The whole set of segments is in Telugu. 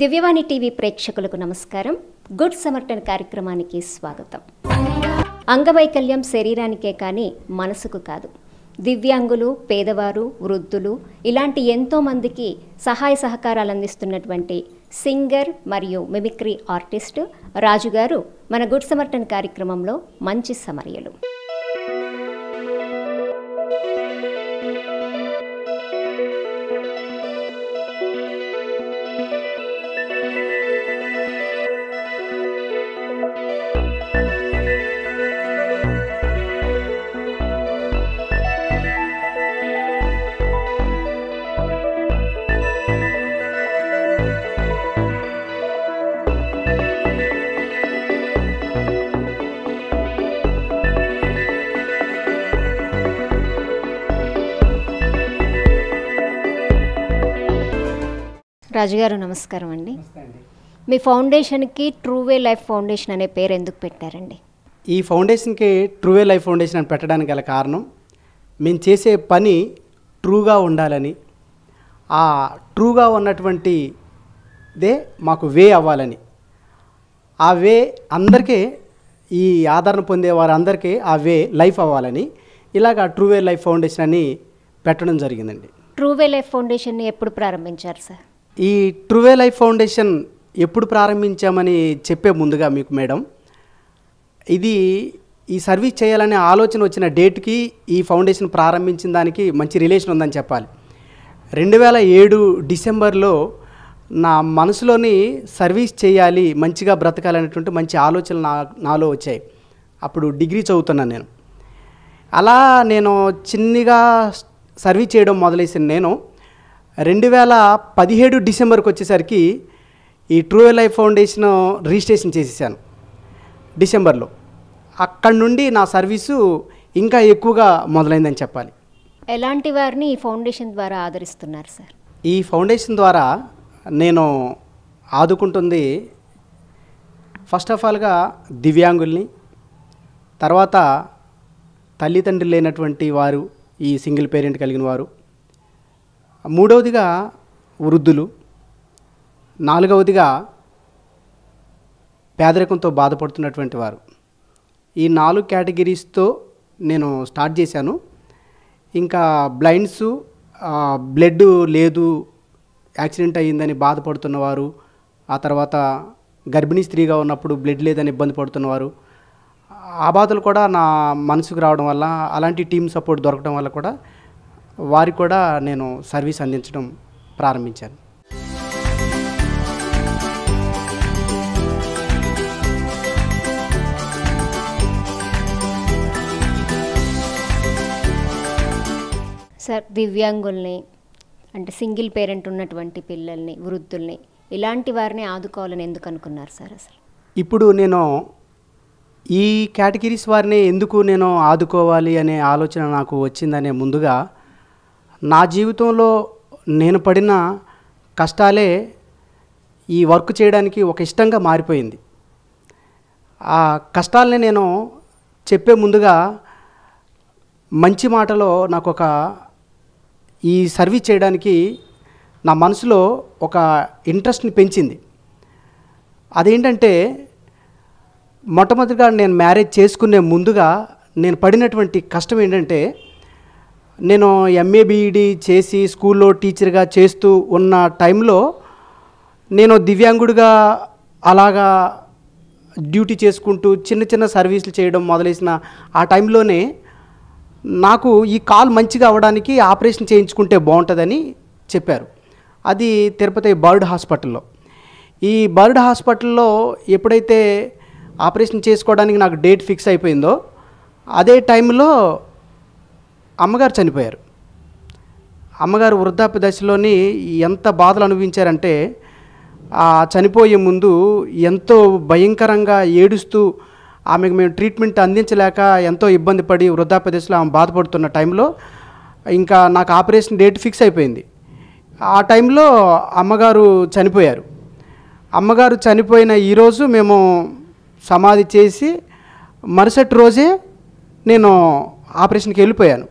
దివ్యవాణి టీవీ ప్రేక్షకులకు నమస్కారం గుడ్ సమర్టన్ కార్యక్రమానికి స్వాగతం అంగవైకల్యం శరీరానికే కానీ మనసుకు కాదు దివ్యాంగులు పేదవారు వృద్ధులు ఇలాంటి ఎంతో మందికి సహాయ సహకారాలు అందిస్తున్నటువంటి సింగర్ మరియు మిమిక్రీ ఆర్టిస్ట్ రాజుగారు మన గుడ్ సమర్టన్ కార్యక్రమంలో మంచి సమర్యలు రాజుగారు నమస్కారం అండి మీ ఫౌండేషన్కి ట్రూవే లైఫ్ ఫౌండేషన్ అనే పేరు ఎందుకు పెట్టారండి ఈ ఫౌండేషన్కి ట్రూవే లైఫ్ ఫౌండేషన్ అని పెట్టడానికి గల కారణం మేము చేసే పని ట్రూగా ఉండాలని ఆ ట్రూగా ఉన్నటువంటిదే మాకు వే అవ్వాలని ఆ వే అందరికీ ఈ ఆదరణ పొందే వారందరికీ ఆ వే లైఫ్ అవ్వాలని ఇలాగ ట్రూవే లైఫ్ ఫౌండేషన్ అని పెట్టడం జరిగిందండి ట్రూవే లైఫ్ ఫౌండేషన్ ఎప్పుడు ప్రారంభించారు సార్ ఈ ట్రూవే లైఫ్ ఫౌండేషన్ ఎప్పుడు ప్రారంభించామని చెప్పే ముందుగా మీకు మేడం ఇది ఈ సర్వీస్ చేయాలనే ఆలోచన వచ్చిన డేట్కి ఈ ఫౌండేషన్ ప్రారంభించిన దానికి మంచి రిలేషన్ ఉందని చెప్పాలి రెండు వేల ఏడు డిసెంబర్లో నా మనసులోని సర్వీస్ చేయాలి మంచిగా బ్రతకాలనేటువంటి మంచి ఆలోచనలు నా నాలో వచ్చాయి అప్పుడు డిగ్రీ చదువుతున్నాను నేను అలా నేను చిన్నగా సర్వీస్ చేయడం మొదలేసిన నేను రెండు వేల పదిహేడు డిసెంబర్కి వచ్చేసరికి ఈ ట్రూ లైఫ్ ఫౌండేషన్ రిజిస్ట్రేషన్ చేసేసాను డిసెంబర్లో అక్కడి నుండి నా సర్వీసు ఇంకా ఎక్కువగా మొదలైందని చెప్పాలి ఎలాంటి వారిని ఈ ఫౌండేషన్ ద్వారా ఆదరిస్తున్నారు సార్ ఈ ఫౌండేషన్ ద్వారా నేను ఆదుకుంటుంది ఫస్ట్ ఆఫ్ ఆల్గా దివ్యాంగుల్ని తర్వాత తల్లిదండ్రులు లేనటువంటి వారు ఈ సింగిల్ పేరెంట్ కలిగిన వారు మూడవదిగా వృద్ధులు నాలుగవదిగా పేదరికంతో బాధపడుతున్నటువంటి వారు ఈ నాలుగు కేటగిరీస్తో నేను స్టార్ట్ చేశాను ఇంకా బ్లైండ్స్ బ్లడ్ లేదు యాక్సిడెంట్ అయ్యిందని బాధపడుతున్నవారు ఆ తర్వాత గర్భిణీ స్త్రీగా ఉన్నప్పుడు బ్లడ్ లేదని ఇబ్బంది పడుతున్నవారు ఆ బాధలు కూడా నా మనసుకు రావడం వల్ల అలాంటి టీం సపోర్ట్ దొరకడం వల్ల కూడా వారికి కూడా నేను సర్వీస్ అందించడం ప్రారంభించాను సార్ దివ్యాంగుల్ని అంటే సింగిల్ పేరెంట్ ఉన్నటువంటి పిల్లల్ని వృద్ధుల్ని ఇలాంటి వారిని ఆదుకోవాలని ఎందుకు అనుకున్నారు సార్ అసలు ఇప్పుడు నేను ఈ కేటగిరీస్ వారిని ఎందుకు నేను ఆదుకోవాలి అనే ఆలోచన నాకు వచ్చిందనే ముందుగా నా జీవితంలో నేను పడిన కష్టాలే ఈ వర్క్ చేయడానికి ఒక ఇష్టంగా మారిపోయింది ఆ కష్టాలని నేను చెప్పే ముందుగా మంచి మాటలో నాకు ఒక ఈ సర్వీస్ చేయడానికి నా మనసులో ఒక ఇంట్రెస్ట్ని పెంచింది అదేంటంటే మొట్టమొదటిగా నేను మ్యారేజ్ చేసుకునే ముందుగా నేను పడినటువంటి కష్టం ఏంటంటే నేను ఎంఏ బీఈడి e చేసి స్కూల్లో టీచర్గా చేస్తూ ఉన్న టైంలో నేను దివ్యాంగుడిగా అలాగా డ్యూటీ చేసుకుంటూ చిన్న చిన్న సర్వీసులు చేయడం మొదలైన ఆ టైంలోనే నాకు ఈ కాల్ మంచిగా అవ్వడానికి ఆపరేషన్ చేయించుకుంటే బాగుంటుందని చెప్పారు అది తిరుపతి బర్డ్ హాస్పిటల్లో ఈ బర్డ్ హాస్పిటల్లో ఎప్పుడైతే ఆపరేషన్ చేసుకోవడానికి నాకు డేట్ ఫిక్స్ అయిపోయిందో అదే టైంలో అమ్మగారు చనిపోయారు అమ్మగారు వృద్ధాప్య దశలోని ఎంత బాధలు అనుభవించారంటే ఆ చనిపోయే ముందు ఎంతో భయంకరంగా ఏడుస్తూ ఆమెకు మేము ట్రీట్మెంట్ అందించలేక ఎంతో ఇబ్బంది పడి వృద్ధాప్య దశలో ఆమె బాధపడుతున్న టైంలో ఇంకా నాకు ఆపరేషన్ డేట్ ఫిక్స్ అయిపోయింది ఆ టైంలో అమ్మగారు చనిపోయారు అమ్మగారు చనిపోయిన ఈరోజు మేము సమాధి చేసి మరుసటి రోజే నేను ఆపరేషన్కి వెళ్ళిపోయాను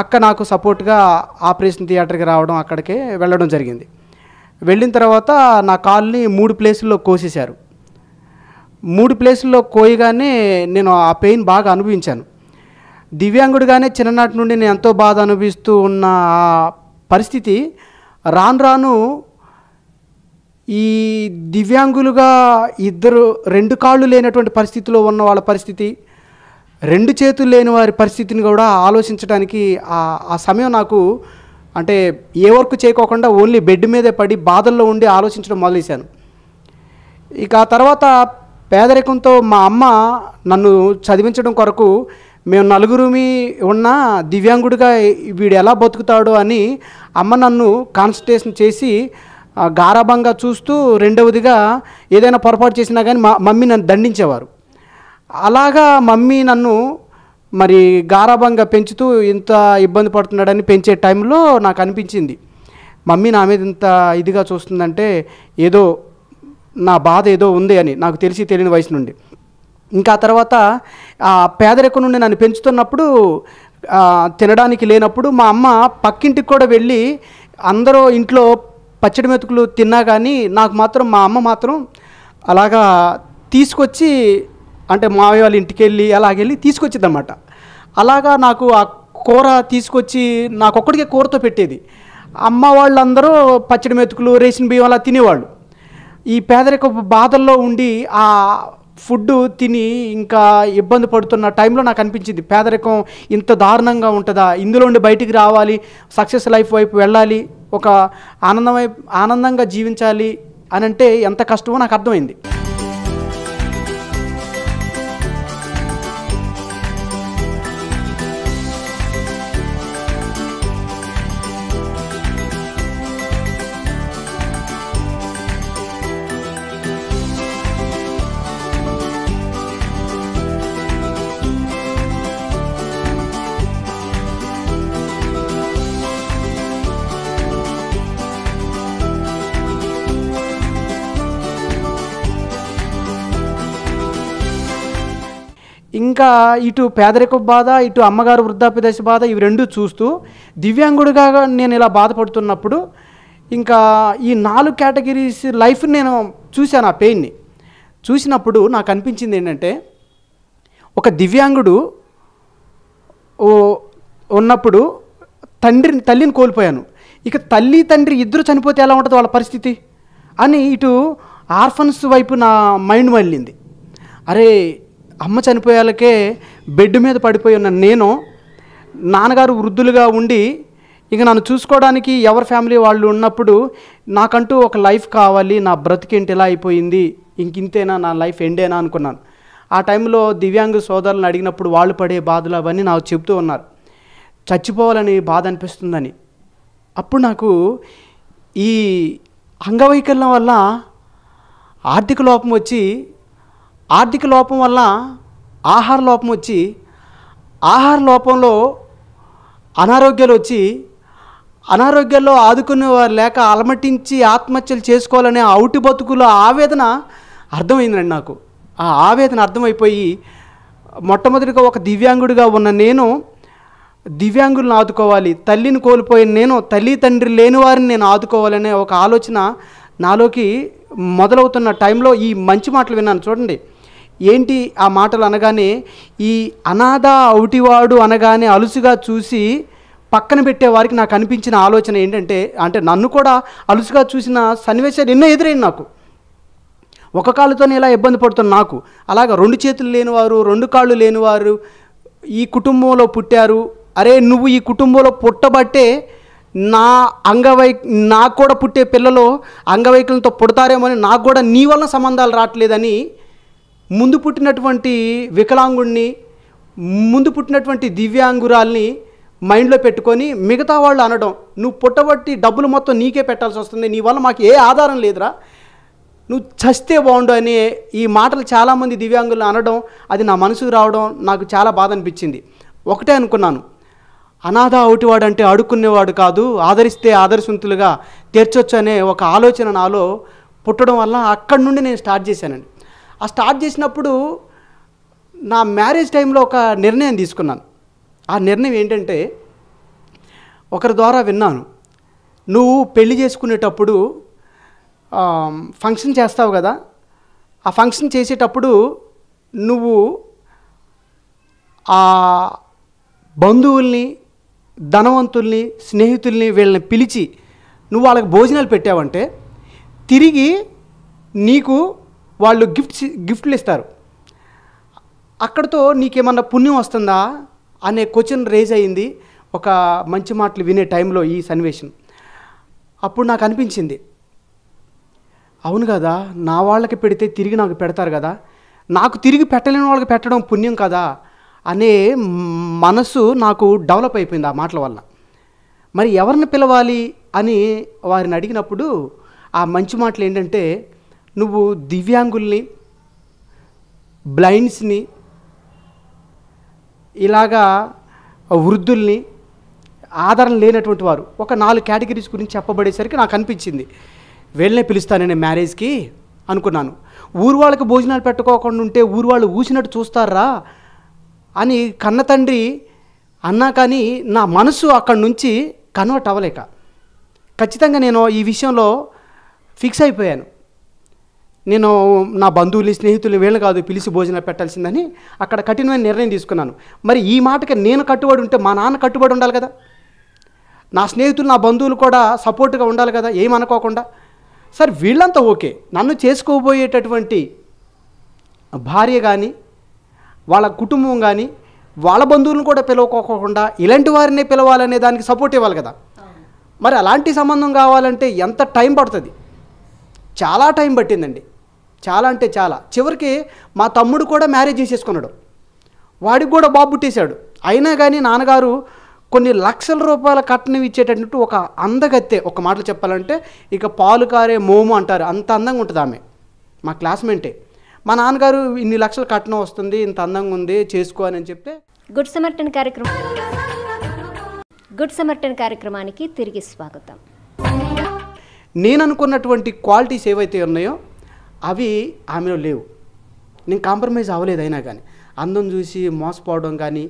అక్క నాకు సపోర్ట్గా ఆపరేషన్ థియేటర్కి రావడం అక్కడికే వెళ్ళడం జరిగింది వెళ్ళిన తర్వాత నా కాల్ని మూడు ప్లేసుల్లో కోసేశారు మూడు ప్లేసుల్లో కోయగానే నేను ఆ పెయిన్ బాగా అనుభవించాను దివ్యాంగుడిగానే చిన్ననాటి నుండి నేను ఎంతో బాధ అనుభవిస్తూ ఉన్న పరిస్థితి రాను రాను ఈ దివ్యాంగులుగా ఇద్దరు రెండు కాళ్ళు లేనటువంటి పరిస్థితిలో ఉన్న వాళ్ళ పరిస్థితి రెండు చేతులు లేని వారి పరిస్థితిని కూడా ఆలోచించడానికి ఆ సమయం నాకు అంటే ఏ వర్క్ చేయకోకుండా ఓన్లీ బెడ్ మీదే పడి బాధల్లో ఉండి ఆలోచించడం మొదలేశాను ఇక ఆ తర్వాత పేదరికంతో మా అమ్మ నన్ను చదివించడం కొరకు మేము నలుగురుమి ఉన్న దివ్యాంగుడిగా వీడు ఎలా బతుకుతాడో అని అమ్మ నన్ను కాన్సన్ట్రేషన్ చేసి గారాభంగా చూస్తూ రెండవదిగా ఏదైనా పొరపాటు చేసినా కానీ మా మమ్మీ నన్ను దండించేవారు అలాగా మమ్మీ నన్ను మరి గారాభంగా పెంచుతూ ఇంత ఇబ్బంది పడుతున్నాడని పెంచే టైంలో నాకు అనిపించింది మమ్మీ నా మీద ఇంత ఇదిగా చూస్తుందంటే ఏదో నా బాధ ఏదో ఉంది అని నాకు తెలిసి తెలియని వయసు నుండి ఇంకా తర్వాత ఆ పేదరికం నుండి నన్ను పెంచుతున్నప్పుడు తినడానికి లేనప్పుడు మా అమ్మ పక్కింటికి కూడా వెళ్ళి అందరూ ఇంట్లో పచ్చడి మెతుకులు తిన్నా కానీ నాకు మాత్రం మా అమ్మ మాత్రం అలాగా తీసుకొచ్చి అంటే మావయ్య వాళ్ళ ఇంటికి వెళ్ళి అలాగెళ్ళి అనమాట అలాగా నాకు ఆ కూర తీసుకొచ్చి నాకు ఒక్కడికే కూరతో పెట్టేది అమ్మ వాళ్ళందరూ పచ్చడి మెతుకులు రేషన్ బియ్యం అలా తినేవాళ్ళు ఈ పేదరిక బాధల్లో ఉండి ఆ ఫుడ్ తిని ఇంకా ఇబ్బంది పడుతున్న టైంలో నాకు అనిపించింది పేదరికం ఇంత దారుణంగా ఉంటుందా ఇందులో ఉండి బయటికి రావాలి సక్సెస్ లైఫ్ వైపు వెళ్ళాలి ఒక ఆనందమై ఆనందంగా జీవించాలి అని అంటే ఎంత కష్టమో నాకు అర్థమైంది ఇంకా ఇటు పేదరిక బాధ ఇటు అమ్మగారు వృద్ధాప్య దశ బాధ ఇవి రెండు చూస్తూ దివ్యాంగుడిగా నేను ఇలా బాధపడుతున్నప్పుడు ఇంకా ఈ నాలుగు కేటగిరీస్ లైఫ్ నేను చూశాను ఆ పెయిన్ని చూసినప్పుడు నాకు అనిపించింది ఏంటంటే ఒక దివ్యాంగుడు ఉన్నప్పుడు తండ్రిని తల్లిని కోల్పోయాను ఇక తల్లి తండ్రి ఇద్దరు చనిపోతే ఎలా ఉంటుంది వాళ్ళ పరిస్థితి అని ఇటు ఆర్ఫన్స్ వైపు నా మైండ్ మళ్ళింది అరే అమ్మ చనిపోయాలకే బెడ్ మీద పడిపోయి ఉన్న నేను నాన్నగారు వృద్ధులుగా ఉండి ఇక నన్ను చూసుకోవడానికి ఎవరి ఫ్యామిలీ వాళ్ళు ఉన్నప్పుడు నాకంటూ ఒక లైఫ్ కావాలి నా బ్రతికేంటి ఎలా అయిపోయింది ఇంతేనా నా లైఫ్ ఎండేనా అనుకున్నాను ఆ టైంలో దివ్యాంగ సోదరులను అడిగినప్పుడు వాళ్ళు పడే బాధలు అవన్నీ నాకు చెబుతూ ఉన్నారు చచ్చిపోవాలని బాధ అనిపిస్తుందని అప్పుడు నాకు ఈ అంగవైకల్యం వల్ల ఆర్థిక లోపం వచ్చి ఆర్థిక లోపం వల్ల ఆహార లోపం వచ్చి ఆహార లోపంలో అనారోగ్యాలు వచ్చి అనారోగ్యాల్లో ఆదుకునే వారు లేక అలమటించి ఆత్మహత్యలు చేసుకోవాలనే ఔటి బతుకులో ఆవేదన అర్థమైందండి నాకు ఆ ఆవేదన అర్థమైపోయి మొట్టమొదటిగా ఒక దివ్యాంగుడిగా ఉన్న నేను దివ్యాంగులను ఆదుకోవాలి తల్లిని కోల్పోయిన నేను తల్లి తండ్రి లేని వారిని నేను ఆదుకోవాలనే ఒక ఆలోచన నాలోకి మొదలవుతున్న టైంలో ఈ మంచి మాటలు విన్నాను చూడండి ఏంటి ఆ మాటలు అనగానే ఈ అనాథ అవుటివాడు అనగానే అలుసుగా చూసి పక్కన పెట్టేవారికి నాకు అనిపించిన ఆలోచన ఏంటంటే అంటే నన్ను కూడా అలుసుగా చూసిన సన్నివేశాలు ఎన్నో ఎదురైంది నాకు ఒక కాలుతోనే ఇలా ఇబ్బంది పడుతున్న నాకు అలాగ రెండు చేతులు లేనివారు రెండు కాళ్ళు లేనివారు ఈ కుటుంబంలో పుట్టారు అరే నువ్వు ఈ కుటుంబంలో పుట్టబట్టే నా అంగవై నాకు కూడా పుట్టే పిల్లలు అంగవైకల్యంతో పుడతారేమో అని నాకు కూడా నీ వల్ల సంబంధాలు రావట్లేదని ముందు పుట్టినటువంటి వికలాంగుణ్ణి ముందు పుట్టినటువంటి దివ్యాంగురాల్ని మైండ్లో పెట్టుకొని మిగతా వాళ్ళు అనడం నువ్వు పుట్టబట్టి డబ్బులు మొత్తం నీకే పెట్టాల్సి వస్తుంది నీ వల్ల మాకు ఏ ఆధారం లేదురా నువ్వు చస్తే బాగుండు అనే ఈ మాటలు చాలామంది దివ్యాంగులు అనడం అది నా మనసుకు రావడం నాకు చాలా బాధ అనిపించింది ఒకటే అనుకున్నాను అనాథ ఒకటివాడు అంటే అడుక్కునేవాడు కాదు ఆదరిస్తే ఆదర్శవంతులుగా తెరచొచ్చు అనే ఒక ఆలోచన నాలో పుట్టడం వల్ల అక్కడి నుండి నేను స్టార్ట్ చేశానండి ఆ స్టార్ట్ చేసినప్పుడు నా మ్యారేజ్ టైంలో ఒక నిర్ణయం తీసుకున్నాను ఆ నిర్ణయం ఏంటంటే ఒకరి ద్వారా విన్నాను నువ్వు పెళ్లి చేసుకునేటప్పుడు ఫంక్షన్ చేస్తావు కదా ఆ ఫంక్షన్ చేసేటప్పుడు నువ్వు ఆ బంధువుల్ని ధనవంతుల్ని స్నేహితుల్ని వీళ్ళని పిలిచి నువ్వు వాళ్ళకి భోజనాలు పెట్టావంటే తిరిగి నీకు వాళ్ళు గిఫ్ట్స్ గిఫ్ట్లు ఇస్తారు అక్కడతో నీకేమన్నా పుణ్యం వస్తుందా అనే క్వశ్చన్ రేజ్ అయింది ఒక మంచి మాటలు వినే టైంలో ఈ సన్నివేశం అప్పుడు నాకు అనిపించింది అవును కదా నా వాళ్ళకి పెడితే తిరిగి నాకు పెడతారు కదా నాకు తిరిగి పెట్టలేని వాళ్ళకి పెట్టడం పుణ్యం కదా అనే మనసు నాకు డెవలప్ అయిపోయింది ఆ మాటల వల్ల మరి ఎవరిని పిలవాలి అని వారిని అడిగినప్పుడు ఆ మంచి మాటలు ఏంటంటే నువ్వు దివ్యాంగుల్ని బ్లైండ్స్ని ఇలాగా వృద్ధుల్ని ఆదరణ లేనటువంటి వారు ఒక నాలుగు కేటగిరీస్ గురించి చెప్పబడేసరికి నాకు అనిపించింది వెళ్ళే పిలుస్తాను నేను మ్యారేజ్కి అనుకున్నాను ఊరు వాళ్ళకి భోజనాలు పెట్టుకోకుండా ఉంటే ఊరు వాళ్ళు ఊసినట్టు చూస్తారా అని కన్న తండ్రి అన్నా కానీ నా మనసు అక్కడి నుంచి కన్వర్ట్ అవ్వలేక ఖచ్చితంగా నేను ఈ విషయంలో ఫిక్స్ అయిపోయాను నేను నా బంధువులు స్నేహితులు వీళ్ళు కాదు పిలిచి భోజనం పెట్టాల్సిందని అక్కడ కఠినమైన నిర్ణయం తీసుకున్నాను మరి ఈ మాటకి నేను కట్టుబడి ఉంటే మా నాన్న కట్టుబడి ఉండాలి కదా నా స్నేహితులు నా బంధువులు కూడా సపోర్ట్గా ఉండాలి కదా ఏమనుకోకుండా సార్ వీళ్ళంతా ఓకే నన్ను చేసుకోబోయేటటువంటి భార్య కానీ వాళ్ళ కుటుంబం కానీ వాళ్ళ బంధువులను కూడా పిలవకోకుండా ఇలాంటి వారినే పిలవాలనే దానికి సపోర్ట్ ఇవ్వాలి కదా మరి అలాంటి సంబంధం కావాలంటే ఎంత టైం పడుతుంది చాలా టైం పట్టిందండి చాలా అంటే చాలా చివరికి మా తమ్ముడు కూడా మ్యారేజ్ చేసేసుకున్నాడు వాడికి కూడా బాబు పుట్టేశాడు అయినా కానీ నాన్నగారు కొన్ని లక్షల రూపాయల కట్నం ఇచ్చేటట్టు ఒక అందగత్తె ఒక మాటలు చెప్పాలంటే ఇక పాలు కారే మోము అంటారు అంత అందంగా ఉంటుంది ఆమె మా క్లాస్మేంటే మా నాన్నగారు ఇన్ని లక్షల కట్నం వస్తుంది ఇంత అందంగా ఉంది చేసుకో అని చెప్తే గుడ్ సమర్టన్ కార్యక్రమం గుడ్ సమర్టన్ కార్యక్రమానికి తిరిగి స్వాగతం నేను అనుకున్నటువంటి క్వాలిటీస్ ఏవైతే ఉన్నాయో అవి ఆమెలో లేవు నేను కాంప్రమైజ్ అవ్వలేదు అయినా కానీ అందం చూసి మోసపోవడం కానీ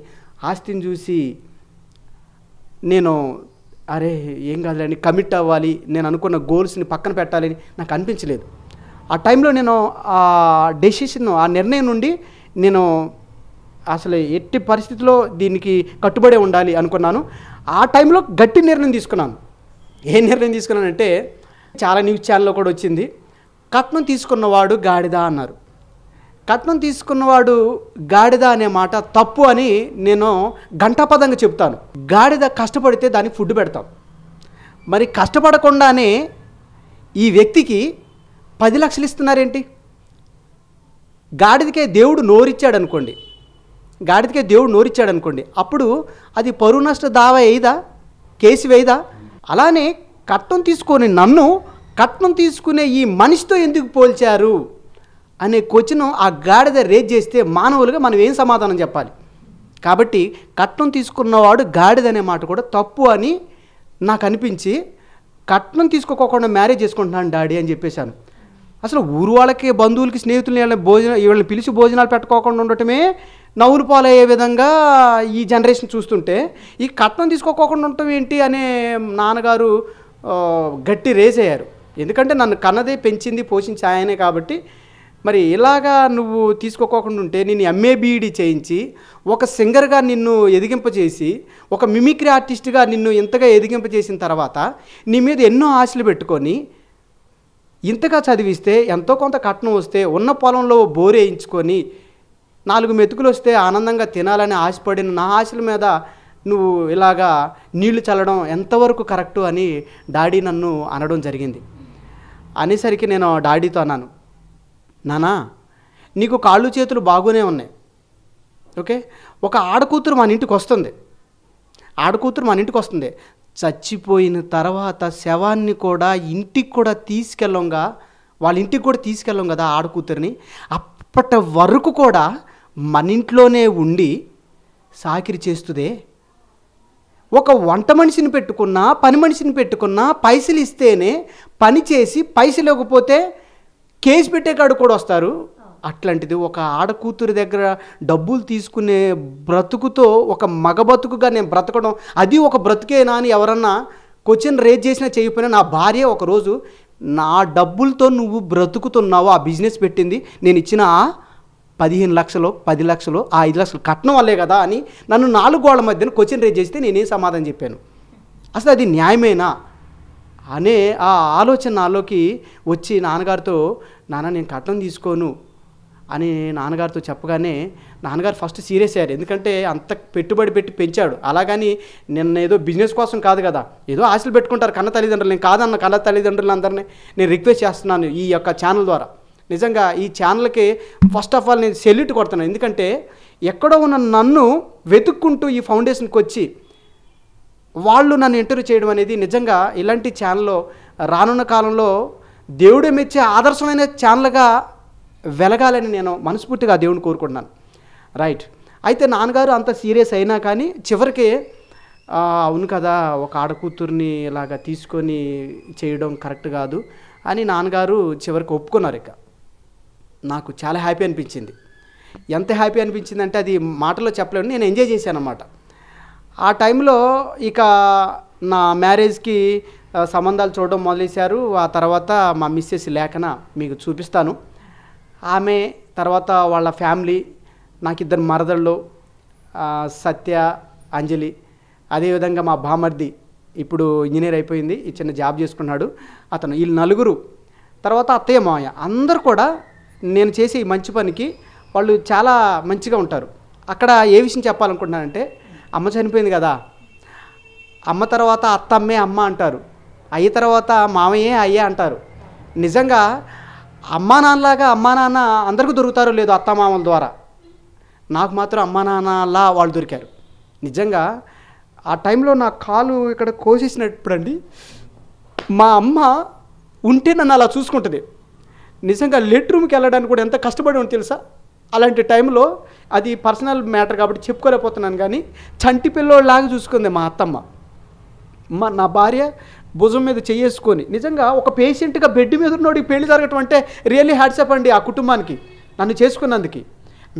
ఆస్తిని చూసి నేను అరే ఏం కాదులేండి కమిట్ అవ్వాలి నేను అనుకున్న గోల్స్ని పక్కన పెట్టాలని నాకు అనిపించలేదు ఆ టైంలో నేను ఆ డెసిషన్ ఆ నిర్ణయం నుండి నేను అసలు ఎట్టి పరిస్థితిలో దీనికి కట్టుబడే ఉండాలి అనుకున్నాను ఆ టైంలో గట్టి నిర్ణయం తీసుకున్నాను ఏ నిర్ణయం తీసుకున్నానంటే చాలా న్యూస్ ఛానల్లో కూడా వచ్చింది కట్నం తీసుకున్నవాడు గాడిద అన్నారు కట్నం తీసుకున్నవాడు గాడిద అనే మాట తప్పు అని నేను గంటపదంగా చెప్తాను గాడిద కష్టపడితే దానికి ఫుడ్ పెడతాం మరి కష్టపడకుండానే ఈ వ్యక్తికి పది లక్షలు ఇస్తున్నారేంటి గాడిదకే దేవుడు నోరిచ్చాడు అనుకోండి గాడిదకే దేవుడు నోరిచ్చాడు అనుకోండి అప్పుడు అది పరువు నష్ట దావా వేయదా కేసు వేయదా అలానే కట్నం తీసుకొని నన్ను కట్నం తీసుకునే ఈ మనిషితో ఎందుకు పోల్చారు అనే క్వశ్చన్ ఆ గాడిద రేజ్ చేస్తే మానవులుగా మనం ఏం సమాధానం చెప్పాలి కాబట్టి కట్నం తీసుకున్నవాడు గాడిద అనే మాట కూడా తప్పు అని నాకు అనిపించి కట్నం తీసుకోకోకుండా మ్యారేజ్ చేసుకుంటున్నాను డాడీ అని చెప్పేశాను అసలు ఊరు వాళ్ళకి బంధువులకి స్నేహితులని భోజనం వీళ్ళని పిలిచి భోజనాలు పెట్టుకోకుండా ఉండటమే నవ్వులు పాలయ్యే విధంగా ఈ జనరేషన్ చూస్తుంటే ఈ కట్నం తీసుకోకోకుండా ఉండటం ఏంటి అనే నాన్నగారు గట్టి రేజ్ అయ్యారు ఎందుకంటే నన్ను కన్నదే పెంచింది పోషించి ఆయనే కాబట్టి మరి ఇలాగా నువ్వు తీసుకోకుండా ఉంటే నేను ఎంఏ బీఈడి చేయించి ఒక సింగర్గా నిన్ను ఎదిగింపజేసి ఒక మిమిక్రీ ఆర్టిస్ట్గా నిన్ను ఇంతగా ఎదిగింపజేసిన తర్వాత నీ మీద ఎన్నో ఆశలు పెట్టుకొని ఇంతగా చదివిస్తే ఎంతో కొంత కట్నం వస్తే ఉన్న పొలంలో బోరు వేయించుకొని నాలుగు మెతుకులు వస్తే ఆనందంగా తినాలని ఆశపడిన నా ఆశల మీద నువ్వు ఇలాగా నీళ్లు చల్లడం ఎంతవరకు కరెక్టు అని డాడీ నన్ను అనడం జరిగింది అనేసరికి నేను డాడీతో అన్నాను నానా నీకు కాళ్ళు చేతులు బాగానే ఉన్నాయి ఓకే ఒక ఆడకూతురు మన ఇంటికి వస్తుంది ఆడకూతురు మన ఇంటికి వస్తుంది చచ్చిపోయిన తర్వాత శవాన్ని కూడా ఇంటికి కూడా తీసుకెళ్ళంగా వాళ్ళ ఇంటికి కూడా తీసుకెళ్ళం కదా ఆడకూతురిని అప్పటి వరకు కూడా మన ఇంట్లోనే ఉండి సాకిరి చేస్తుదే ఒక వంట మనిషిని పెట్టుకున్నా పని మనిషిని పెట్టుకున్నా పైసలు ఇస్తేనే పని చేసి పైసలు ఇవ్వకపోతే కేసు కాడు కూడా వస్తారు అట్లాంటిది ఒక ఆడకూతురు దగ్గర డబ్బులు తీసుకునే బ్రతుకుతో ఒక మగ బ్రతుకుగా నేను బ్రతకడం అది ఒక బ్రతుకేనా అని ఎవరన్నా క్వశ్చన్ రేజ్ చేసినా చేయకపోయినా నా భార్య ఒకరోజు నా డబ్బులతో నువ్వు బ్రతుకుతున్నావు ఆ బిజినెస్ పెట్టింది నేను ఇచ్చిన పదిహేను లక్షలు పది లక్షలు ఆ ఐదు లక్షలు కట్నం వల్లే కదా అని నన్ను నాలుగు గోళ్ల మధ్యన క్వశ్చన్ రేజ్ చేస్తే నేనేం సమాధానం చెప్పాను అసలు అది న్యాయమేనా అనే ఆ ఆలోచన నాలోకి వచ్చి నాన్నగారితో నాన్న నేను కట్నం తీసుకోను అని నాన్నగారితో చెప్పగానే నాన్నగారు ఫస్ట్ సీరియస్ అయ్యారు ఎందుకంటే అంత పెట్టుబడి పెట్టి పెంచాడు అలాగని నిన్న ఏదో బిజినెస్ కోసం కాదు కదా ఏదో ఆశలు పెట్టుకుంటారు కన్న తల్లిదండ్రులు నేను కాదన్న కన్న తల్లిదండ్రులందరినీ నేను రిక్వెస్ట్ చేస్తున్నాను ఈ యొక్క ఛానల్ ద్వారా నిజంగా ఈ ఛానల్కి ఫస్ట్ ఆఫ్ ఆల్ నేను సెల్యూట్ కొడుతున్నాను ఎందుకంటే ఎక్కడో ఉన్న నన్ను వెతుక్కుంటూ ఈ ఫౌండేషన్కి వచ్చి వాళ్ళు నన్ను ఇంటర్వ్యూ చేయడం అనేది నిజంగా ఇలాంటి ఛానల్లో రానున్న కాలంలో దేవుడే మెచ్చే ఆదర్శమైన ఛానల్గా వెలగాలని నేను మనస్ఫూర్తిగా దేవుని కోరుకుంటున్నాను రైట్ అయితే నాన్నగారు అంత సీరియస్ అయినా కానీ చివరికి అవును కదా ఒక ఆడకూతుర్ని ఇలాగా తీసుకొని చేయడం కరెక్ట్ కాదు అని నాన్నగారు చివరికి ఒప్పుకున్నారు ఇక నాకు చాలా హ్యాపీ అనిపించింది ఎంత హ్యాపీ అనిపించింది అంటే అది మాటలో చెప్పలేము నేను ఎంజాయ్ చేశాను అనమాట ఆ టైంలో ఇక నా మ్యారేజ్కి సంబంధాలు చూడడం మొదలేశారు ఆ తర్వాత మా మిస్సెస్ లేఖన మీకు చూపిస్తాను ఆమె తర్వాత వాళ్ళ ఫ్యామిలీ నాకు ఇద్దరు మరదళ్ళు సత్య అంజలి అదేవిధంగా మా బామర్ది ఇప్పుడు ఇంజనీర్ అయిపోయింది చిన్న జాబ్ చేసుకున్నాడు అతను వీళ్ళు నలుగురు తర్వాత అత్తయ్య మామయ్య అందరు కూడా నేను చేసే ఈ మంచి పనికి వాళ్ళు చాలా మంచిగా ఉంటారు అక్కడ ఏ విషయం చెప్పాలనుకుంటున్నానంటే అమ్మ చనిపోయింది కదా అమ్మ తర్వాత అత్తమ్మే అమ్మ అంటారు అయ్య తర్వాత మామయ్యే అయ్యే అంటారు నిజంగా అమ్మా నాన్నలాగా అమ్మా నాన్న అందరికీ దొరుకుతారో అత్త అత్తమామల ద్వారా నాకు మాత్రం అమ్మా నాన్నలా వాళ్ళు దొరికారు నిజంగా ఆ టైంలో నా కాలు ఇక్కడ కోసేసినప్పుడు అండి మా అమ్మ ఉంటే నన్ను అలా చూసుకుంటుంది నిజంగా లెడ్ రూమ్కి వెళ్ళడానికి కూడా ఎంత కష్టపడి ఉంది తెలుసా అలాంటి టైంలో అది పర్సనల్ మ్యాటర్ కాబట్టి చెప్పుకోలేకపోతున్నాను కానీ చంటి పిల్లోళ్ళలాగా చూసుకుంది మా అత్తమ్మ మా నా భార్య భుజం మీద చేసుకొని నిజంగా ఒక పేషెంట్గా బెడ్ మీద ఉన్నోడికి పెళ్లి జరగటం అంటే రియల్లీ హ్యాడ్సప్ అండి ఆ కుటుంబానికి నన్ను చేసుకున్నందుకు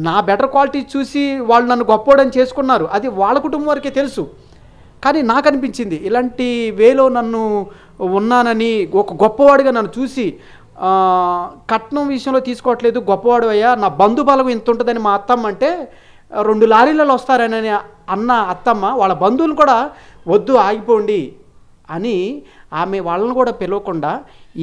నా బెటర్ క్వాలిటీ చూసి వాళ్ళు నన్ను గొప్పవాడని చేసుకున్నారు అది వాళ్ళ కుటుంబం వరకే తెలుసు కానీ నాకు అనిపించింది ఇలాంటి వేలో నన్ను ఉన్నానని ఒక గొప్పవాడిగా నన్ను చూసి కట్నం విషయంలో తీసుకోవట్లేదు గొప్పవాడు అయ్యా నా బంధు బలం ఇంత ఉంటుందని మా అత్తమ్మ అంటే రెండు లారీలలో వస్తారని అన్న అత్తమ్మ వాళ్ళ బంధువులు కూడా వద్దు ఆగిపోండి అని ఆమె వాళ్ళని కూడా పిలవకుండా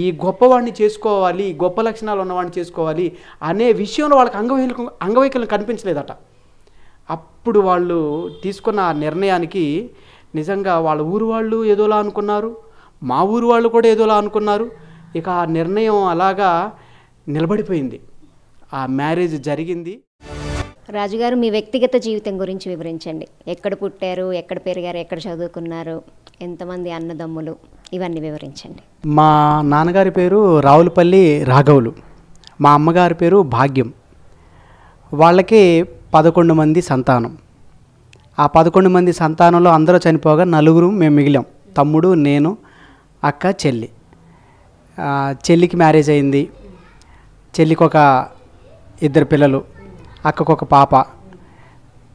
ఈ గొప్పవాడిని చేసుకోవాలి గొప్ప లక్షణాలు ఉన్నవాడిని చేసుకోవాలి అనే విషయంలో వాళ్ళకి అంగవైకల్యం అంగవైకల్యం కనిపించలేదట అప్పుడు వాళ్ళు తీసుకున్న ఆ నిర్ణయానికి నిజంగా వాళ్ళ ఊరు వాళ్ళు ఏదోలా అనుకున్నారు మా ఊరు వాళ్ళు కూడా ఏదోలా అనుకున్నారు ఇక ఆ నిర్ణయం అలాగా నిలబడిపోయింది ఆ మ్యారేజ్ జరిగింది రాజుగారు మీ వ్యక్తిగత జీవితం గురించి వివరించండి ఎక్కడ పుట్టారు ఎక్కడ పెరిగారు ఎక్కడ చదువుకున్నారు ఎంతమంది అన్నదమ్ములు ఇవన్నీ వివరించండి మా నాన్నగారి పేరు రావులపల్లి రాఘవులు మా అమ్మగారి పేరు భాగ్యం వాళ్ళకి పదకొండు మంది సంతానం ఆ పదకొండు మంది సంతానంలో అందరూ చనిపోగా నలుగురు మేము మిగిలాం తమ్ముడు నేను అక్క చెల్లి చెల్లికి మ్యారేజ్ అయింది చెల్లికి ఒక ఇద్దరు పిల్లలు అక్కకు ఒక పాప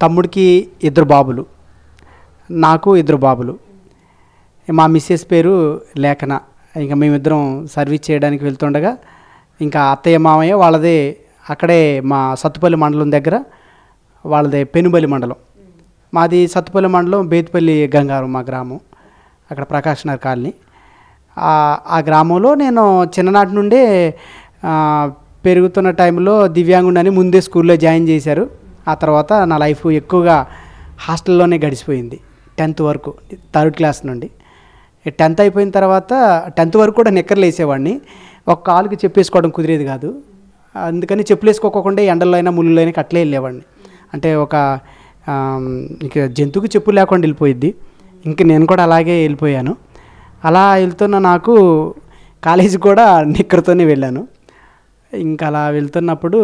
తమ్ముడికి ఇద్దరు బాబులు నాకు ఇద్దరు బాబులు మా మిస్సెస్ పేరు లేఖన ఇంకా మేమిద్దరం సర్వీస్ చేయడానికి వెళ్తుండగా ఇంకా అత్తయ్య మామయ్య వాళ్ళదే అక్కడే మా సత్తుపల్లి మండలం దగ్గర వాళ్ళదే పెనుబలి మండలం మాది సత్తుపల్లి మండలం బేతిపల్లి గంగారం మా గ్రామం అక్కడ ప్రకాష్ నగర్ కాలనీ ఆ గ్రామంలో నేను చిన్ననాటి నుండే పెరుగుతున్న టైంలో దివ్యాంగుడని ముందే స్కూల్లో జాయిన్ చేశారు ఆ తర్వాత నా లైఫ్ ఎక్కువగా హాస్టల్లోనే గడిచిపోయింది టెన్త్ వరకు థర్డ్ క్లాస్ నుండి టెన్త్ అయిపోయిన తర్వాత టెన్త్ వరకు కూడా నిక్కర్లు వేసేవాడిని ఒక కాలుకి చెప్పేసుకోవడం కుదిరేది కాదు అందుకని చెప్పులు వేసుకోకుండా ఎండల్లో అయినా ముళ్ళు అయినా అట్లే వెళ్ళేవాడిని అంటే ఒక ఇక జంతువుకి చెప్పు లేకుండా వెళ్ళిపోయిద్ది ఇంక నేను కూడా అలాగే వెళ్ళిపోయాను అలా వెళ్తున్న నాకు కాలేజీ కూడా నిక్కర్తోనే వెళ్ళాను ఇంకా అలా వెళ్తున్నప్పుడు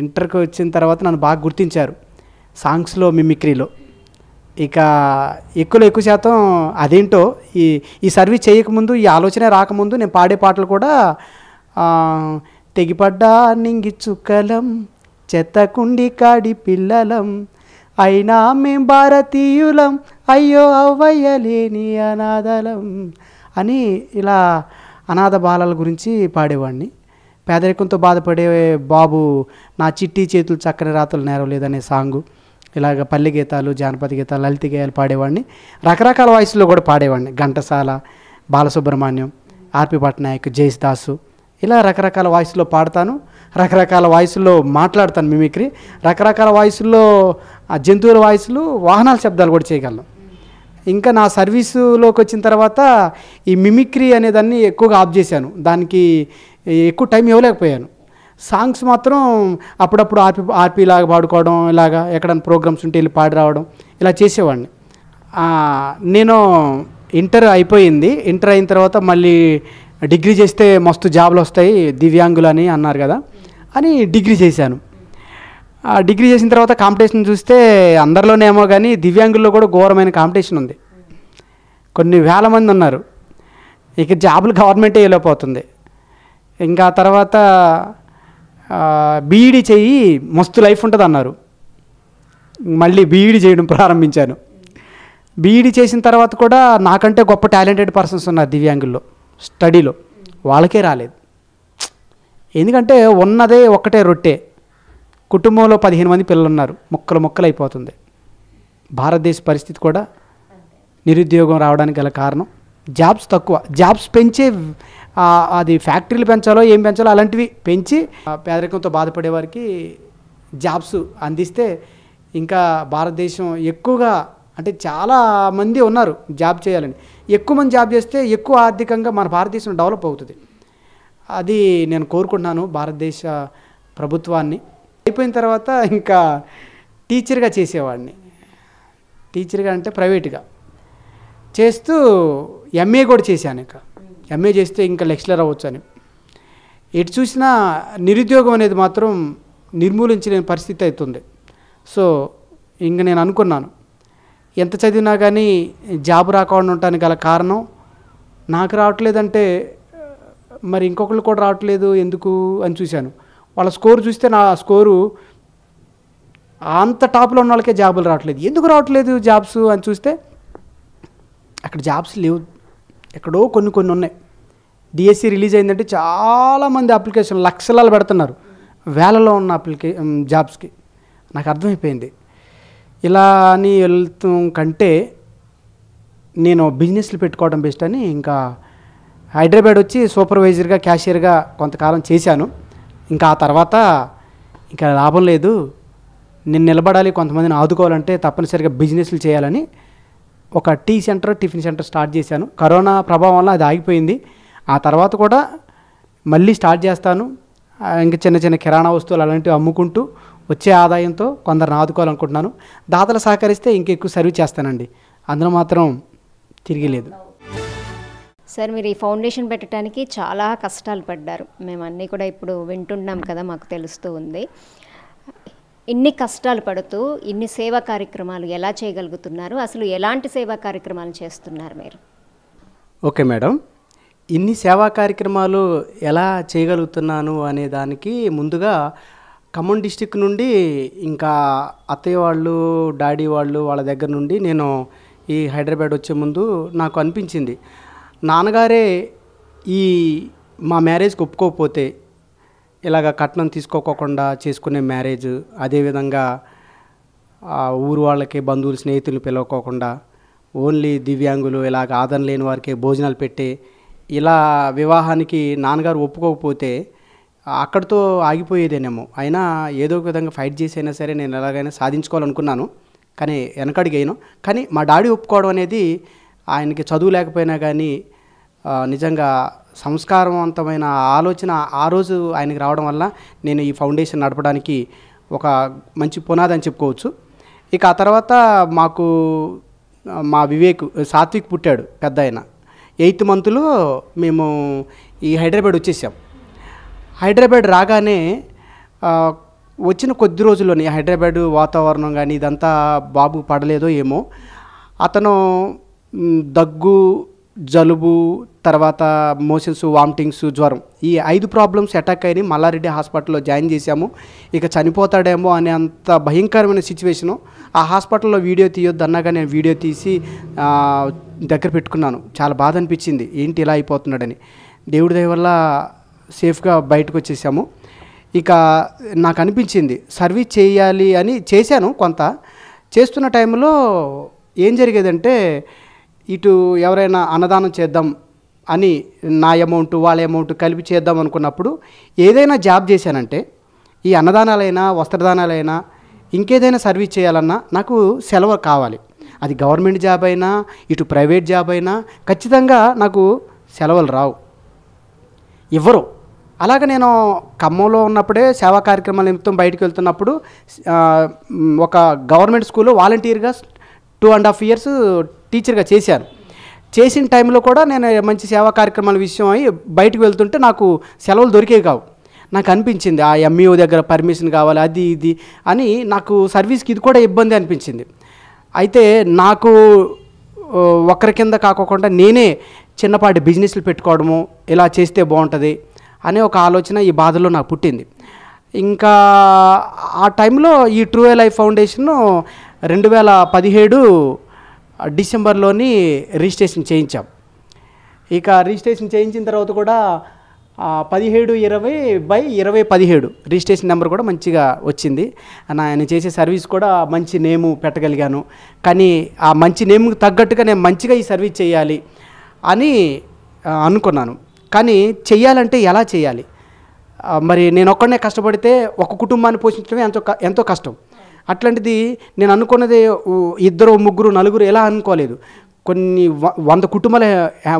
ఇంటర్కి వచ్చిన తర్వాత నన్ను బాగా గుర్తించారు సాంగ్స్లో మిమిక్రీలో ఇక ఎక్కువలో ఎక్కువ శాతం అదేంటో ఈ ఈ సర్వీస్ చేయకముందు ఈ ఆలోచన రాకముందు నేను పాడే పాటలు కూడా తెగిపడ్డా నింగిచ్చుకలం చెత్తకుండి కాడి పిల్లలం అయినా మేం భారతీయులం అయ్యో అవ్వయ్యలేని అనాదలం అని ఇలా అనాథ బాలల గురించి పాడేవాడిని పేదరికంతో బాధపడే బాబు నా చిట్టి చేతులు చక్కని రాతలు నేరవలేదనే సాంగు ఇలాగ పల్లె గీతాలు జానపద గీతాలు లలిత గేయాలు పాడేవాడిని రకరకాల వయసులో కూడా పాడేవాడిని ఘంటసాల బాలసుబ్రహ్మణ్యం ఆర్పి పట్నాయక్ జయస్ దాసు ఇలా రకరకాల వాయిస్లో పాడతాను రకరకాల వాయిస్లో మాట్లాడతాను మిమిక్రీ రకరకాల వాయిస్లో జంతువుల వాయిస్లు వాహనాల శబ్దాలు కూడా చేయగలను ఇంకా నా సర్వీసులోకి వచ్చిన తర్వాత ఈ మిమిక్రీ అనే దాన్ని ఎక్కువగా ఆఫ్ చేశాను దానికి ఎక్కువ టైం ఇవ్వలేకపోయాను సాంగ్స్ మాత్రం అప్పుడప్పుడు ఆర్పి ఆర్పి లాగా పాడుకోవడం ఇలాగా ఎక్కడైనా ప్రోగ్రామ్స్ ఉంటే వెళ్ళి పాడి రావడం ఇలా చేసేవాడిని నేను ఇంటర్ అయిపోయింది ఇంటర్ అయిన తర్వాత మళ్ళీ డిగ్రీ చేస్తే మస్తు జాబ్లు వస్తాయి దివ్యాంగులు అని అన్నారు కదా అని డిగ్రీ చేశాను డిగ్రీ చేసిన తర్వాత కాంపిటీషన్ చూస్తే అందరిలోనేమో కానీ దివ్యాంగుల్లో కూడా ఘోరమైన కాంపిటీషన్ ఉంది కొన్ని వేల మంది ఉన్నారు ఇక జాబులు గవర్నమెంటే వేయలేకపోతుంది ఇంకా తర్వాత బీఈడీ చేయి మస్తు లైఫ్ ఉంటుంది అన్నారు మళ్ళీ బీఈడి చేయడం ప్రారంభించాను బీఈడి చేసిన తర్వాత కూడా నాకంటే గొప్ప టాలెంటెడ్ పర్సన్స్ ఉన్నారు దివ్యాంగుల్లో స్టడీలో వాళ్ళకే రాలేదు ఎందుకంటే ఉన్నదే ఒక్కటే రొట్టే కుటుంబంలో పదిహేను మంది పిల్లలు ఉన్నారు ముక్కలు ముక్కలు అయిపోతుంది భారతదేశ పరిస్థితి కూడా నిరుద్యోగం రావడానికి గల కారణం జాబ్స్ తక్కువ జాబ్స్ పెంచే అది ఫ్యాక్టరీలు పెంచాలో ఏం పెంచాలో అలాంటివి పెంచి పేదరికంతో బాధపడే వారికి జాబ్స్ అందిస్తే ఇంకా భారతదేశం ఎక్కువగా అంటే చాలా మంది ఉన్నారు జాబ్ చేయాలని ఎక్కువ మంది జాబ్ చేస్తే ఎక్కువ ఆర్థికంగా మన భారతదేశం డెవలప్ అవుతుంది అది నేను కోరుకుంటున్నాను భారతదేశ ప్రభుత్వాన్ని అయిపోయిన తర్వాత ఇంకా టీచర్గా చేసేవాడిని టీచర్గా అంటే ప్రైవేట్గా చేస్తూ ఎంఏ కూడా చేశాను ఇంకా ఎంఏ చేస్తే ఇంకా లెక్చరర్ అవ్వచ్చు అని ఎటు చూసినా నిరుద్యోగం అనేది మాత్రం నిర్మూలించలేని పరిస్థితి అవుతుంది సో ఇంక నేను అనుకున్నాను ఎంత చదివినా కానీ జాబ్ రాకుండా ఉండటానికి గల కారణం నాకు రావట్లేదంటే మరి ఇంకొకళ్ళు కూడా రావట్లేదు ఎందుకు అని చూశాను వాళ్ళ స్కోర్ చూస్తే నా స్కోరు అంత టాప్లో ఉన్న వాళ్ళకే జాబులు రావట్లేదు ఎందుకు రావట్లేదు జాబ్స్ అని చూస్తే అక్కడ జాబ్స్ లేవు ఎక్కడో కొన్ని కొన్ని ఉన్నాయి డిఎస్సి రిలీజ్ అయిందంటే చాలామంది అప్లికేషన్ లక్షలాలు పెడుతున్నారు వేలలో ఉన్న అప్లికే జాబ్స్కి నాకు అర్థమైపోయింది ఇలా అని వెళ్తాం కంటే నేను బిజినెస్లు పెట్టుకోవడం బెస్ట్ అని ఇంకా హైదరాబాద్ వచ్చి సూపర్వైజర్గా క్యాషియర్గా కొంతకాలం చేశాను ఇంకా ఆ తర్వాత ఇంకా లాభం లేదు నేను నిలబడాలి కొంతమందిని ఆదుకోవాలంటే తప్పనిసరిగా బిజినెస్లు చేయాలని ఒక tea centre tiffin centre start చేశాను కరోనా ప్రభావం వల్ల అది ఆగిపోయింది ఆ తర్వాత కూడా మళ్ళీ స్టార్ట్ చేస్తాను ఇంకా చిన్న చిన్న కిరాణా వస్తువులు అలాంటివి అమ్ముకుంటూ వచ్చే ఆదాయంతో కొందరిని ఆదుకోవాలనుకుంటున్నాను దాతలు సహకరిస్తే ఇంకెక్కువ సర్వీస్ చేస్తానండి అందులో మాత్రం తిరిగి లేదు సార్ మీరు ఈ ఫౌండేషన్ పెట్టడానికి చాలా కష్టాలు పడ్డారు మేము అన్నీ కూడా ఇప్పుడు వింటున్నాం కదా మాకు తెలుస్తూ ఉంది ఇన్ని కష్టాలు పడుతూ ఇన్ని సేవా కార్యక్రమాలు ఎలా చేయగలుగుతున్నారు అసలు ఎలాంటి సేవా కార్యక్రమాలు చేస్తున్నారు మీరు ఓకే మేడం ఇన్ని సేవా కార్యక్రమాలు ఎలా చేయగలుగుతున్నాను అనే దానికి ముందుగా ఖమ్మం డిస్టిక్ నుండి ఇంకా అత్తయ్య వాళ్ళు డాడీ వాళ్ళు వాళ్ళ దగ్గర నుండి నేను ఈ హైదరాబాద్ వచ్చే ముందు నాకు అనిపించింది నాన్నగారే ఈ మా మ్యారేజ్కి ఒప్పుకోకపోతే ఇలాగ కట్నం తీసుకోకోకుండా చేసుకునే మ్యారేజ్ అదేవిధంగా ఊరు వాళ్ళకి బంధువులు స్నేహితులు పిలవకోకుండా ఓన్లీ దివ్యాంగులు ఇలాగ ఆదరణ లేని వారికి భోజనాలు పెట్టి ఇలా వివాహానికి నాన్నగారు ఒప్పుకోకపోతే అక్కడితో ఆగిపోయేదేనేమో అయినా ఏదో ఒక విధంగా ఫైట్ చేసి అయినా సరే నేను ఎలాగైనా సాధించుకోవాలనుకున్నాను కానీ వెనకడిగాను కానీ మా డాడీ ఒప్పుకోవడం అనేది ఆయనకి చదువు లేకపోయినా కానీ నిజంగా సంస్కారవంతమైన ఆలోచన ఆ రోజు ఆయనకి రావడం వల్ల నేను ఈ ఫౌండేషన్ నడపడానికి ఒక మంచి పునాది అని చెప్పుకోవచ్చు ఇక ఆ తర్వాత మాకు మా వివేక్ సాత్విక్ పుట్టాడు పెద్ద ఆయన ఎయిత్ మంత్లో మేము ఈ హైదరాబాద్ వచ్చేసాం హైదరాబాద్ రాగానే వచ్చిన కొద్ది రోజుల్లోనే హైదరాబాద్ వాతావరణం కానీ ఇదంతా బాబు పడలేదో ఏమో అతను దగ్గు జలుబు తర్వాత మోషన్స్ వామిటింగ్స్ జ్వరం ఈ ఐదు ప్రాబ్లమ్స్ అటాక్ అయినాయి మల్లారెడ్డి హాస్పిటల్లో జాయిన్ చేశాము ఇక చనిపోతాడేమో అనే అంత భయంకరమైన సిచ్యువేషను ఆ హాస్పిటల్లో వీడియో తీయొద్దన్నాగా నేను వీడియో తీసి దగ్గర పెట్టుకున్నాను చాలా బాధ అనిపించింది ఏంటి ఇలా అయిపోతున్నాడని దేవుడి దయ వల్ల సేఫ్గా బయటకు వచ్చేసాము ఇక నాకు అనిపించింది సర్వీస్ చేయాలి అని చేశాను కొంత చేస్తున్న టైంలో ఏం జరిగేదంటే ఇటు ఎవరైనా అన్నదానం చేద్దాం అని నా అమౌంట్ వాళ్ళ అమౌంట్ కలిపి చేద్దాం అనుకున్నప్పుడు ఏదైనా జాబ్ చేశానంటే ఈ అన్నదానాలైనా వస్త్రదానాలైనా ఇంకేదైనా సర్వీస్ చేయాలన్నా నాకు సెలవు కావాలి అది గవర్నమెంట్ జాబ్ అయినా ఇటు ప్రైవేట్ జాబ్ అయినా ఖచ్చితంగా నాకు సెలవులు రావు ఇవ్వరు అలాగ నేను ఖమ్మంలో ఉన్నప్పుడే సేవా కార్యక్రమాల నిమిత్తం బయటకు వెళ్తున్నప్పుడు ఒక గవర్నమెంట్ స్కూల్లో వాలంటీర్గా టూ అండ్ హాఫ్ ఇయర్స్ టీచర్గా చేశాను చేసిన టైంలో కూడా నేను మంచి సేవా కార్యక్రమాల విషయం అయి బయటకు వెళ్తుంటే నాకు సెలవులు దొరికేవి కావు నాకు అనిపించింది ఆ ఎంఈఓ e దగ్గర పర్మిషన్ కావాలి అది ఇది అని నాకు సర్వీస్కి ఇది కూడా ఇబ్బంది అనిపించింది అయితే నాకు ఒకరి కింద కాకోకుండా నేనే చిన్నపాటి బిజినెస్లు పెట్టుకోవడము ఇలా చేస్తే బాగుంటుంది అనే ఒక ఆలోచన ఈ బాధలో నాకు పుట్టింది ఇంకా ఆ టైంలో ఈ ట్రూ లైఫ్ ఫౌండేషన్ రెండు వేల పదిహేడు డిసెంబర్లోని రిజిస్ట్రేషన్ చేయించాం ఇక రిజిస్ట్రేషన్ చేయించిన తర్వాత కూడా పదిహేడు ఇరవై బై ఇరవై పదిహేడు రిజిస్ట్రేషన్ నెంబర్ కూడా మంచిగా వచ్చింది ఆయన చేసే సర్వీస్ కూడా మంచి నేము పెట్టగలిగాను కానీ ఆ మంచి నేముకు తగ్గట్టుగా నేను మంచిగా ఈ సర్వీస్ చేయాలి అని అనుకున్నాను కానీ చేయాలంటే ఎలా చేయాలి మరి నేను ఒక్కడనే కష్టపడితే ఒక కుటుంబాన్ని పోషించడమే ఎంతో ఎంతో కష్టం అట్లాంటిది నేను అనుకున్నది ఇద్దరు ముగ్గురు నలుగురు ఎలా అనుకోలేదు కొన్ని వంద కుటుంబాల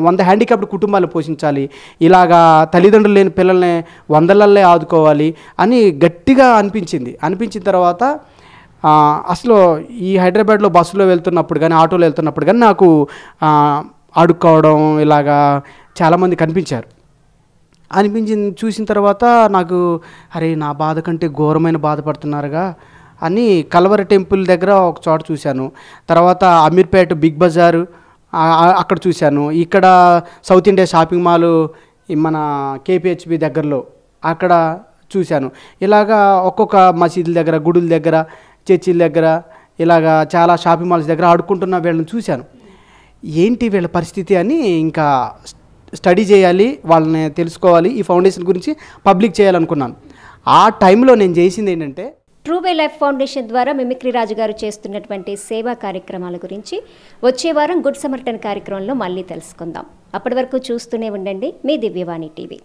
వంద హ్యాండిక్యాప్డ్ కుటుంబాలు పోషించాలి ఇలాగా తల్లిదండ్రులు లేని పిల్లల్ని వందలల్లే ఆదుకోవాలి అని గట్టిగా అనిపించింది అనిపించిన తర్వాత అసలు ఈ హైదరాబాద్లో బస్సులో వెళ్తున్నప్పుడు కానీ ఆటోలో వెళ్తున్నప్పుడు కానీ నాకు ఆడుకోవడం ఇలాగా చాలామంది కనిపించారు అనిపించింది చూసిన తర్వాత నాకు అరే నా బాధ కంటే ఘోరమైన బాధపడుతున్నారుగా అని కలవర టెంపుల్ దగ్గర ఒక చోట చూశాను తర్వాత అమీర్పేట బిగ్ బజారు అక్కడ చూశాను ఇక్కడ సౌత్ ఇండియా షాపింగ్ మాల్ మన కేపిహెచ్బి దగ్గరలో అక్కడ చూశాను ఇలాగా ఒక్కొక్క మసీదుల దగ్గర గుడుల దగ్గర చర్చిల దగ్గర ఇలాగా చాలా షాపింగ్ మాల్స్ దగ్గర ఆడుకుంటున్న వీళ్ళని చూశాను ఏంటి వీళ్ళ పరిస్థితి అని ఇంకా స్టడీ చేయాలి వాళ్ళని తెలుసుకోవాలి ఈ ఫౌండేషన్ గురించి పబ్లిక్ చేయాలనుకున్నాను ఆ టైంలో నేను చేసింది ఏంటంటే ట్రూవే లైఫ్ ఫౌండేషన్ ద్వారా మిమిక్రీ రాజు గారు చేస్తున్నటువంటి సేవా కార్యక్రమాల గురించి వచ్చే వారం గుడ్ సమర్టన్ కార్యక్రమంలో మళ్ళీ తెలుసుకుందాం అప్పటి వరకు చూస్తూనే ఉండండి మీ దివ్యవాణి టీవీ